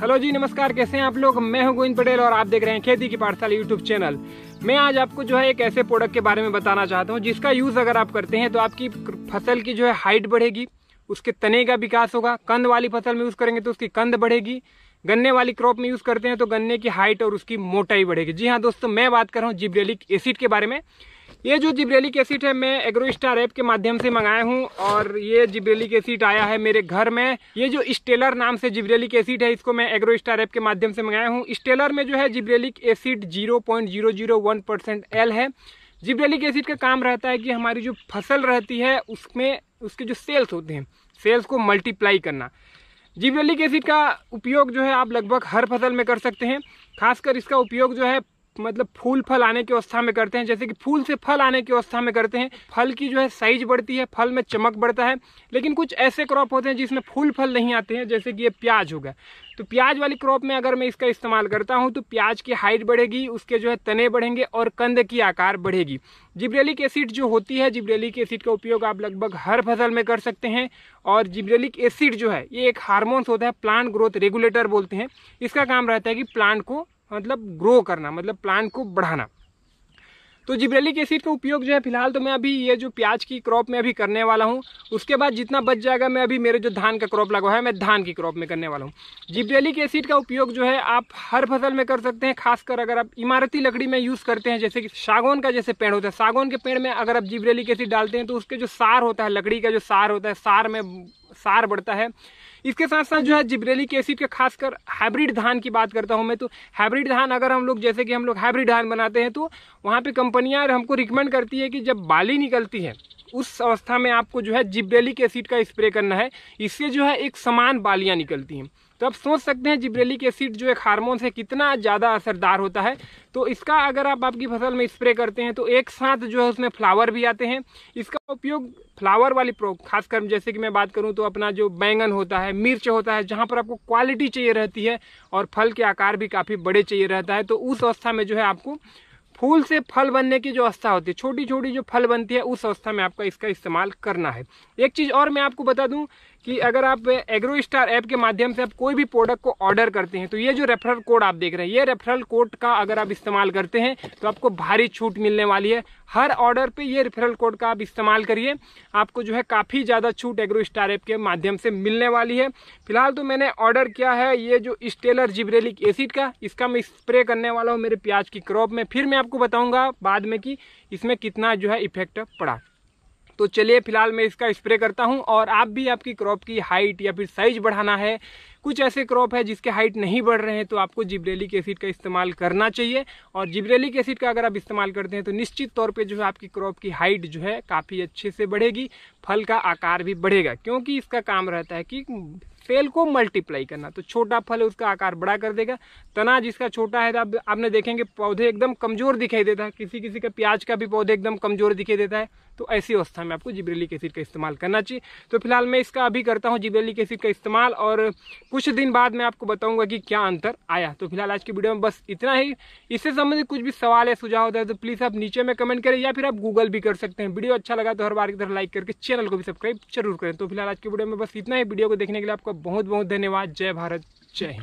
hello जी नमस्कार कैसे हैं आप लोग मैं हूं गोविंद पटेल और आप देख रहे हैं खेती की पाठशाला यूट्यूब चैनल मैं आज आपको जो है एक ऐसे प्रोडक्ट के बारे में बताना चाहता हूं जिसका यूज़ अगर आप करते हैं तो आपकी फसल की जो है हाइट बढ़ेगी उसके तने का विकास होगा कंद वाली फसल में यूज़ करेंगे तो उसकी कंद बढ़ेगी गन्ने वाली क्रॉप में यूज़ करते हैं तो गन्ने की हाइट और उसकी मोटाई बढ़ेगी जी हाँ दोस्तों मैं बात कर रहा हूँ जिब्रेलिक एसिड के बारे में ये जो जिब्रेलिक एसिड है मैं एग्रो स्टार ऐप के माध्यम से मंगाया हूँ और ये जिब्रेलिक एसिड आया है मेरे घर में ये जो स्टेलर नाम से जिब्रेलिक एसिड है इसको मैं एग्रो स्टार ऐप के माध्यम से मंगाया हूँ स्टेलर में जो है जिब्रेलिक एसिड जीरो एल है जिब्रेलिक एसिड का काम रहता है कि हमारी जो फसल रहती है उसमें उसके जो सेल्स होते हैं सेल्स को मल्टीप्लाई करना जिब्रेलिक एसिड का उपयोग जो है आप लगभग हर फसल में कर सकते हैं खासकर इसका उपयोग जो है मतलब फूल फल आने की अवस्था में करते हैं जैसे कि फूल से फल आने की अवस्था में करते हैं फल की जो है साइज बढ़ती है फल में चमक बढ़ता है लेकिन कुछ ऐसे क्रॉप होते हैं जिसमें फूल फल नहीं आते हैं जैसे कि ये प्याज होगा तो प्याज वाली क्रॉप में अगर मैं इसका इस्तेमाल करता हूँ तो प्याज की हाइट बढ़ेगी उसके जो है तने बढ़ेंगे और कंद की आकार बढ़ेगी जिब्रेलिक एसिड जो होती है जिब्रेलिक एसिड का उपयोग आप लगभग हर फसल में कर सकते हैं और जिब्रेलिक एसिड जो है ये एक हार्मोन्स होता है प्लांट ग्रोथ रेगुलेटर बोलते हैं इसका काम रहता है कि प्लांट को हाँ, मतलब ग्रो करना मतलब प्लांट को बढ़ाना तो जिब्रेलिक एसिड का उपयोग जो है फिलहाल तो मैं अभी ये जो प्याज की क्रॉप में अभी करने वाला हूँ उसके बाद जितना बच जाएगा मैं अभी मेरे जो धान का क्रॉप लगा हुआ है मैं धान की क्रॉप में करने वाला हूँ जिब्रेलिक एसिड का उपयोग जो है आप हर फसल में कर सकते हैं खासकर अगर आप इमारती लकड़ी में यूज़ करते हैं जैसे कि सागौन का जैसे पेड़ होता है सागौन के पेड़ में अगर आप जिब्रेलिक एसिड डालते हैं तो उसके जो सार होता है लकड़ी का जो सार होता है सार में सार बढ़ता है इसके साथ साथ जो है जिब्रेलिक एसिड के खासकर हाइब्रिड धान की बात करता हूँ मैं तो हाइब्रिड धान अगर हम लोग जैसे कि हम लोग हाइब्रिड धान बनाते हैं तो वहाँ पे कंपनियाँ हमको रिकमेंड करती है कि जब बाली निकलती है उस अवस्था में आपको जो है जिब्रेलिक एसिड का स्प्रे करना है इससे जो है एक समान बालियाँ निकलती हैं तो आप सोच सकते हैं जिब्रेलिक एसिड जो एक हार्मोन से कितना ज़्यादा असरदार होता है तो इसका अगर आप आपकी फसल में स्प्रे करते हैं तो एक साथ जो है उसमें फ्लावर भी आते हैं इसका उपयोग फ्लावर वाली प्रो खासकर जैसे कि मैं बात करूं तो अपना जो बैंगन होता है मिर्च होता है जहां पर आपको क्वालिटी चाहिए रहती है और फल के आकार भी काफ़ी बड़े चाहिए रहता है तो उस अवस्था में जो है आपको फूल से फल बनने की जो अवस्था होती है छोटी छोटी जो फल बनती है उस अवस्था में आपका इसका इस्तेमाल करना है एक चीज़ और मैं आपको बता दूं कि अगर आप एग्रो स्टार ऐप के माध्यम से आप कोई भी प्रोडक्ट को ऑर्डर करते हैं तो ये जो रेफरल कोड आप देख रहे हैं ये रेफरल कोड का अगर आप इस्तेमाल करते हैं तो आपको भारी छूट मिलने वाली है हर ऑर्डर पे ये रेफरल कोड का आप इस्तेमाल करिए आपको जो है काफ़ी ज़्यादा छूट एग्रो स्टार ऐप के माध्यम से मिलने वाली है फिलहाल तो मैंने ऑर्डर किया है ये जो स्टेलर जिब्रेलिक एसिड का इसका मैं स्प्रे करने वाला हूँ मेरे प्याज की क्रॉप में फिर मैं आपको बताऊँगा बाद में कि इसमें कितना जो है इफेक्ट पड़ा तो चलिए फिलहाल मैं इसका स्प्रे करता हूँ और आप भी आपकी क्रॉप की हाइट या फिर साइज बढ़ाना है कुछ ऐसे क्रॉप है जिसके हाइट नहीं बढ़ रहे हैं तो आपको जिब्रेलिक एसिड का इस्तेमाल करना चाहिए और जिब्रेलिक एसिड का अगर आप इस्तेमाल करते हैं तो निश्चित तौर पे जो है आपकी क्रॉप की हाइट जो है काफ़ी अच्छे से बढ़ेगी फल का आकार भी बढ़ेगा क्योंकि इसका काम रहता है कि फेल को मल्टीप्लाई करना तो छोटा फल उसका आकार बड़ा कर देगा तना जिसका छोटा है तो आप आपने देखेंगे पौधे एकदम कमजोर दिखाई देता है किसी किसी का प्याज का भी पौधे एकदम कमजोर दिखाई देता है तो ऐसी अवस्था में आपको जिब्रेलिक एसिड का इस्तेमाल करना चाहिए तो फिलहाल मैं इसका अभी करता हूँ जिब्रेलिक एसिड का इस्तेमाल और कुछ दिन बाद मैं आपको बताऊंगा कि क्या अंतर आया तो फिलहाल आज की वीडियो में बस इतना ही इससे संबंधित कुछ भी सवाल है सुझाव होता है तो प्लीज़ आप नीचे में कमेंट करें या फिर आप गूगल भी कर सकते हैं वीडियो अच्छा लगा तो हर बार की तरह लाइक करके चैनल को भी सब्सक्राइब जरूर करें तो फिलहाल आज की वीडियो में बस इतना ही वीडियो को देखने के लिए आपका बहुत बहुत धन्यवाद जय भारत जय हिंद